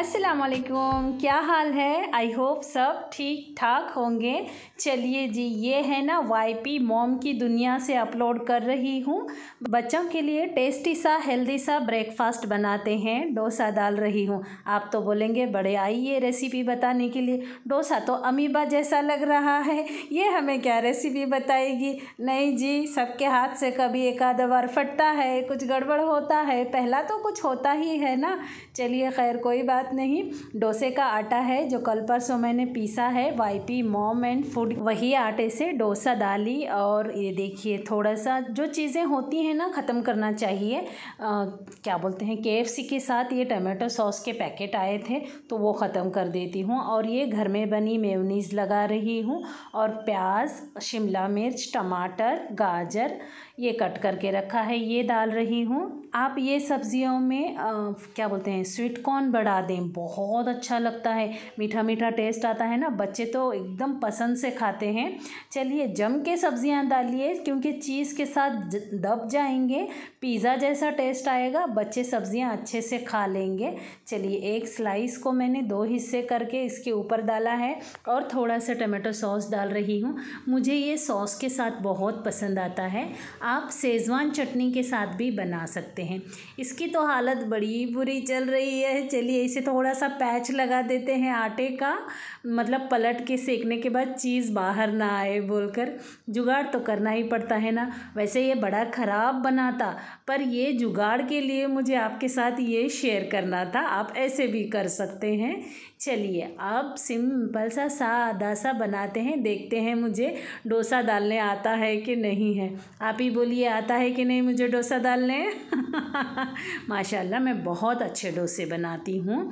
असलकुम क्या हाल है आई होप सब ठीक ठाक होंगे चलिए जी ये है ना वाईपी मोम की दुनिया से अपलोड कर रही हूँ बच्चों के लिए टेस्टी सा हेल्दी सा ब्रेकफास्ट बनाते हैं डोसा डाल रही हूँ आप तो बोलेंगे बड़े आई ये रेसिपी बताने के लिए डोसा तो अमीबा जैसा लग रहा है ये हमें क्या रेसिपी बताएगी नहीं जी सबके हाथ से कभी एक आधा बार फटता है कुछ गड़बड़ होता है पहला तो कुछ होता ही है ना चलिए खैर कोई बात बात नहीं डोसे का आटा है जो कल परसों मैंने पीसा है वाईपी मॉम एंड फूड वही आटे से डोसा डाली और ये देखिए थोड़ा सा जो चीज़ें होती हैं ना ख़त्म करना चाहिए आ, क्या बोलते हैं के के साथ ये टमाटो सॉस के पैकेट आए थे तो वो ख़त्म कर देती हूँ और ये घर में बनी मेवनीज़ लगा रही हूँ और प्याज शिमला मिर्च टमाटर गाजर ये कट करके रखा है ये डाल रही हूँ आप ये सब्जियों में आ, क्या बोलते हैं स्वीट कॉर्न बढ़ा दें दें बहुत अच्छा लगता है मीठा मीठा टेस्ट आता है ना बच्चे तो एकदम पसंद से खाते हैं चलिए जम के सब्जियां डालिए क्योंकि चीज़ के साथ दब जाएंगे पिज़्ज़ा जैसा टेस्ट आएगा बच्चे सब्जियां अच्छे से खा लेंगे चलिए एक स्लाइस को मैंने दो हिस्से करके इसके ऊपर डाला है और थोड़ा सा टमाटो सॉस डाल रही हूँ मुझे ये सॉस के साथ बहुत पसंद आता है आप सेज़वान चटनी के साथ भी बना सकते हैं इसकी तो हालत बड़ी बुरी चल रही है चलिए इसे थोड़ा सा पैच लगा देते हैं आटे का मतलब पलट के सेकने के बाद चीज़ बाहर ना आए बोलकर जुगाड़ तो करना ही पड़ता है ना वैसे ये बड़ा ख़राब बना था पर ये जुगाड़ के लिए मुझे आपके साथ ये शेयर करना था आप ऐसे भी कर सकते हैं चलिए अब सिंपल सा सादा सा बनाते हैं देखते हैं मुझे डोसा डालने आता है कि नहीं है आप ही बोलिए आता है कि नहीं मुझे डोसा डालने माशाल्लाह मैं बहुत अच्छे डोसे बनाती हूँ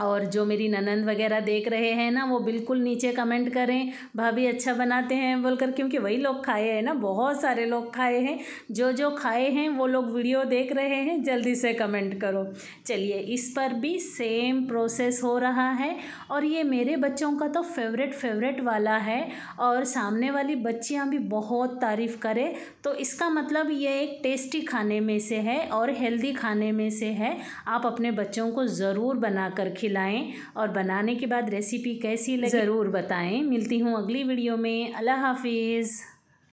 और जो मेरी ननंद वगैरह देख रहे हैं ना वो बिल्कुल नीचे कमेंट करें भाभी अच्छा बनाते हैं बोलकर क्योंकि वही लोग खाए हैं ना बहुत सारे लोग खाए हैं जो जो खाए हैं वो लोग वीडियो देख रहे हैं जल्दी से कमेंट करो चलिए इस पर भी सेम प्रोसेस हो रहा है और ये मेरे बच्चों का तो फेवरेट फेवरेट वाला है और सामने वाली बच्चियाँ भी बहुत तारीफ़ करें तो इसका मतलब ये एक टेस्टी खाने में से है और हेल्दी खाने में से है आप अपने बच्चों को ज़रूर बना कर खिलाएं और बनाने के बाद रेसिपी कैसी लगी ज़रूर बताएं मिलती हूँ अगली वीडियो में अल्लाह हाफिज़